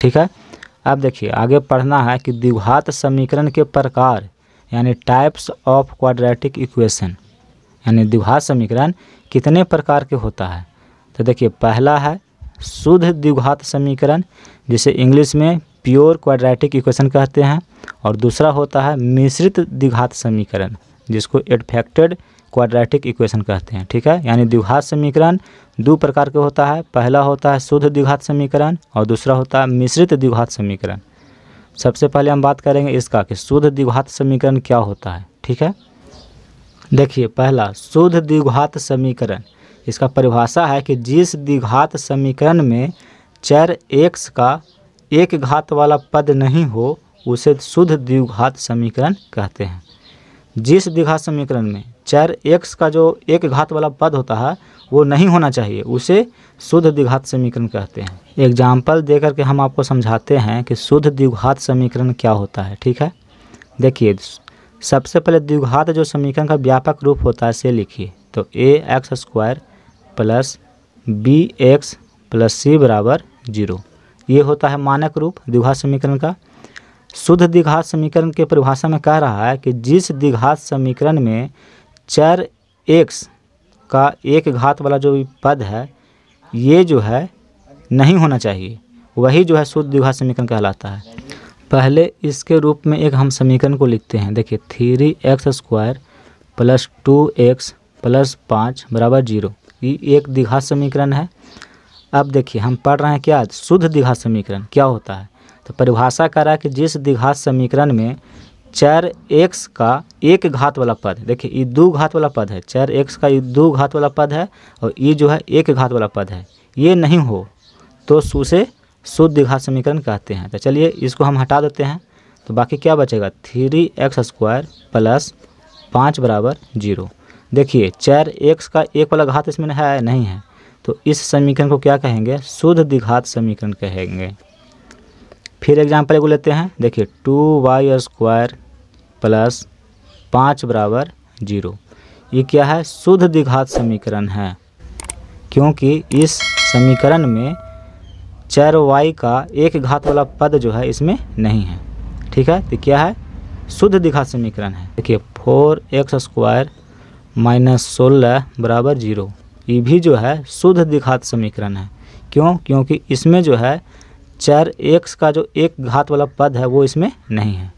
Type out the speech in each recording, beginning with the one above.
ठीक है अब देखिए आगे पढ़ना है कि द्विघात समीकरण के प्रकार यानी टाइप्स ऑफ क्वाड्रेटिक इक्वेशन यानी द्विघात समीकरण कितने प्रकार के होता है तो देखिए पहला है शुद्ध द्विघात समीकरण जिसे इंग्लिश में प्योर क्वाड्रेटिक इक्वेशन कहते हैं और दूसरा होता है मिश्रित द्विघात समीकरण जिसको एडफेक्टेड क्वाड्रेटिक इक्वेशन कहते हैं ठीक है यानी द्विघात समीकरण दो प्रकार के होता है पहला होता है शुद्ध द्विघात समीकरण और दूसरा होता है मिश्रित द्विघात समीकरण सबसे पहले हम बात करेंगे इसका कि शुद्ध द्विघात समीकरण क्या होता है ठीक है देखिए पहला शुद्ध द्विघात समीकरण इसका परिभाषा है कि जिस द्विघात समीकरण में चर एक्स का एक घात वाला पद नहीं हो उसे शुद्ध द्विघात समीकरण कहते हैं जिस द्विघात समीकरण में चार एक्स का जो एक घात वाला पद होता है वो नहीं होना चाहिए उसे शुद्ध द्विघात समीकरण कहते हैं एग्जाम्पल दे करके हम आपको समझाते हैं कि शुद्ध द्विघात समीकरण क्या होता है ठीक है देखिए सबसे पहले द्विघात जो समीकरण का व्यापक रूप होता है से लिखिए तो A X square plus B X plus C बराबर जीरो ये होता है मानक रूप द्विघात समीकरण का शुद्ध द्विघात समीकरण के परिभाषा में कह रहा है कि जिस द्विघात समीकरण में चार एक्स का एक घात वाला जो पद है ये जो है नहीं होना चाहिए वही जो है शुद्ध द्विघात समीकरण कहलाता है पहले इसके रूप में एक हम समीकरण को लिखते हैं देखिए three X square plus two X plus पाँच बराबर जीरो ये एक द्विघात समीकरण है अब देखिए हम पढ़ रहे हैं क्या शुद्ध द्विघात समीकरण क्या होता है तो परिभाषा करा कि जिस द्विघात समीकरण में चार एक्स का एक घात वाला पद देखिए ये दो घात वाला पद है चार एक्स का ये दो घात वाला पद है और ये जो है एक घात वाला पद है ये नहीं हो तो उसे शुद्ध घात समीकरण कहते हैं तो चलिए इसको हम हटा देते हैं तो बाकी क्या बचेगा थ्री एक्स स्क्वायर प्लस पाँच बराबर जीरो देखिए चार एक्स का एक वाला घात इसमें है नहीं है तो इस समीकरण को क्या कहेंगे शुद्ध द्विघात समीकरण कहेंगे फिर एग्जाम्पल को लेते हैं देखिए टू वाई स्क्वायर प्लस पाँच बराबर जीरो ये क्या है शुद्ध दिघात समीकरण है क्योंकि इस समीकरण में चार वाई का एक घात वाला पद जो है इसमें नहीं है ठीक है तो क्या है शुद्ध दिघात समीकरण है देखिए फोर एक्स स्क्वायर माइनस सोलह बराबर जीरो ये भी जो है शुद्ध दिघात समीकरण है क्यों क्योंकि इसमें जो है चार एक्स का जो एक घात वाला पद है वो इसमें नहीं है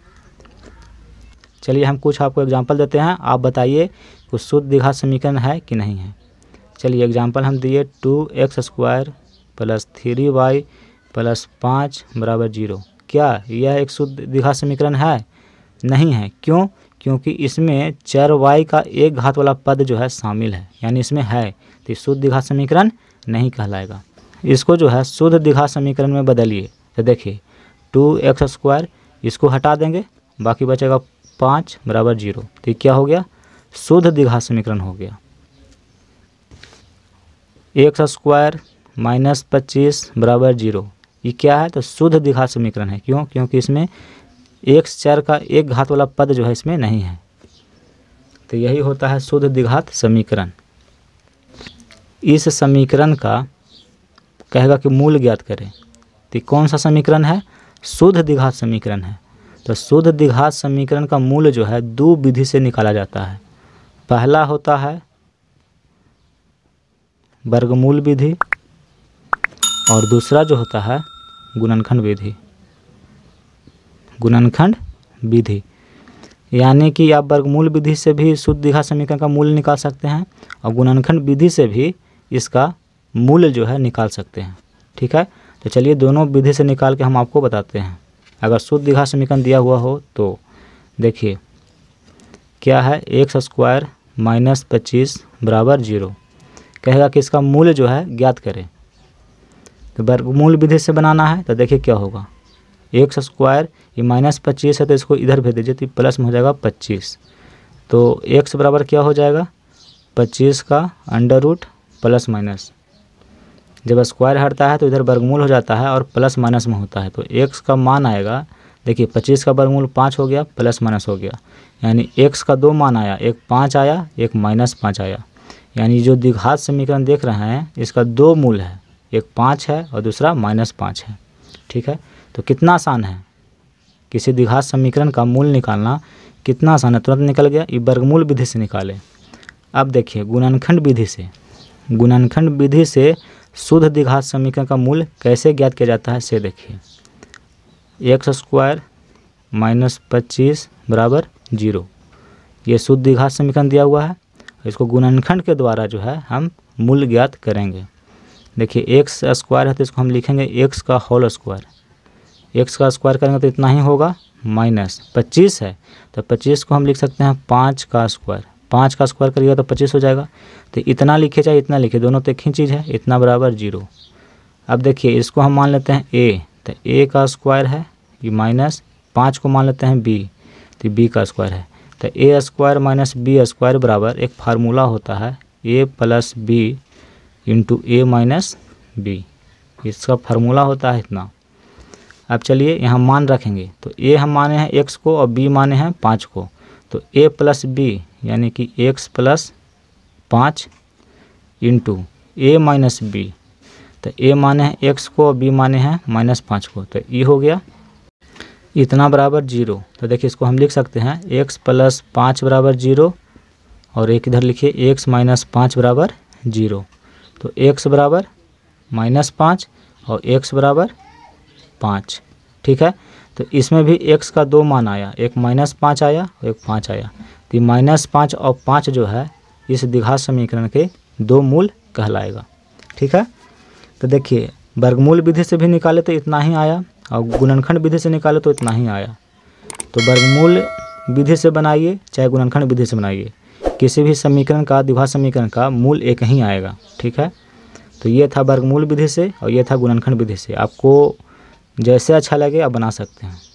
चलिए हम कुछ आपको एग्जाम्पल देते हैं आप बताइए कुछ शुद्ध दीघा समीकरण है कि नहीं है चलिए एग्जाम्पल हम दिए two X square plus three Y plus पाँच बराबर जीरो क्या यह एक शुद्ध दीघा समीकरण है नहीं है क्यों क्योंकि इसमें चर वाई का एक घात वाला पद जो है शामिल है यानी इसमें है तो शुद्ध दीघा समीकरण नहीं कहलाएगा इसको जो है शुद्ध दीघा समीकरण में बदलिए तो देखिए टू एक्स स्क्वायर इसको हटा देंगे बाकी बचेगा पाँच बराबर जीरो तो क्या हो गया शुद्ध दीघा समीकरण हो गया एक्स स्क्वायर माइनस पच्चीस बराबर जीरो ये क्या है तो शुद्ध दीघा समीकरण है क्यों क्योंकि इसमें एक चार का एक घात वाला पद जो है इसमें नहीं है तो यही होता है शुद्ध दिघात समीकरण इस समीकरण का कहेगा कि मूल ज्ञात करें तो कौन सा समीकरण है शुद्ध दिघात समीकरण है तो शुद्ध दिघात समीकरण का मूल जो है दो विधि से निकाला जाता है पहला होता है वर्गमूल विधि और दूसरा जो होता है गुणनखंड विधि गुणनखंड विधि यानी कि आप वर्गमूल विधि से भी शुद्ध दीघा समीकरण का मूल निकाल सकते हैं और गुणनखंड विधि से भी इसका मूल्य जो है निकाल सकते हैं ठीक है तो चलिए दोनों विधि से निकाल के हम आपको बताते हैं अगर शुद्ध दीघा समीकरण दिया हुआ हो तो देखिए क्या है एक्स स्क्वायर माइनस पच्चीस बराबर जीरो कहेगा कि इसका मूल्य जो है ज्ञात करें तो वर्गमूल विधि से बनाना है तो देखिए क्या होगा एक्स स्क्वायर ये माइनस पच्चीस है तो इसको इधर भेज दीजिए तो प्लस में हो जाएगा पच्चीस तो एक्स बराबर क्या हो जाएगा पच्चीस का अंडर रूट प्लस माइनस जब स्क्वायर हटता है तो इधर वर्गमूल हो जाता है और प्लस माइनस में होता है तो एक्स का मान आएगा देखिए पच्चीस का वर्गमूल पाँच हो गया प्लस माइनस हो गया यानी एक्स का दो मान आया एक पाँच आया एक माइनस पाँच आया यानी जो दिघात समीकरण देख रहे हैं इसका दो मूल है एक पाँच है और दूसरा माइनस पाँच है ठीक है तो कितना आसान है किसी दिघात समीकरण का मूल निकालना कितना आसान है तुरंत निकल गया ये वर्गमूल विधि से निकाले अब देखिए गुणनखंड विधि से गुणानखंड विधि से शुद्ध दीघात समीकरण का मूल कैसे ज्ञात किया जाता है से देखिए एक्स स्क्वायर माइनस पच्चीस बराबर जीरो ये शुद्ध दीघात समीकरण दिया हुआ है इसको गुणनखंड के द्वारा जो है हम मूल ज्ञात करेंगे देखिए एक्स स्क्वायर है तो इसको हम लिखेंगे एक्स का होल स्क्वायर एक्स का स्क्वायर करेंगे तो इतना ही होगा माइनस पच्चीस है तो पच्चीस को हम लिख सकते हैं पाँच का स्क्वायर पाँच का स्क्वायर करिएगा तो पच्चीस हो जाएगा तो इतना लिखे चाहे इतना लिखे दोनों तो एक ही चीज़ है इतना बराबर जीरो अब देखिए इसको हम मान लेते हैं ए तो ए का स्क्वायर है ये माइनस पाँच को मान लेते हैं बी तो बी का स्क्वायर है तो a square minus b square बराबर एक फार्मूला होता है a plus b into a minus b इसका फार्मूला होता है इतना अब चलिए यहाँ मान रखेंगे तो ए हम माने हैं एक्स को और बी माने हैं पाँच को तो ए प्लस बी यानी कि x प्लस पाँच इंटू ए माइनस बी तो ए माने हैं एक्स को बी माने हैं माइनस पाँच को तो ई e हो गया इतना बराबर जीरो तो देखिए इसको हम लिख सकते हैं x प्लस पाँच बराबर जीरो और एक इधर लिखिए x माइनस पाँच बराबर जीरो तो एक्स बराबर माइनस पाँच और x बराबर पाँच ठीक है तो इसमें भी एक्स का दो मान आया एक माइनस पाँच आया और एक पाँच आया तो माइनस पाँच और पाँच जो है इस दीघा समीकरण के दो मूल कहलाएगा ठीक है तो देखिए वर्गमूल विधि से भी निकाले तो इतना ही आया और गुणनखंड विधि से निकाले तो इतना ही आया तो वर्गमूल विधि से बनाइए चाहे गुणनखंड विधि से बनाइए किसी भी समीकरण का दिभा समीकरण का मूल एक ही आएगा ठीक है तो ये था वर्गमूल विधि से और ये था गुणनखंड विधि से आपको जैसे अच्छा लगे आप बना सकते हैं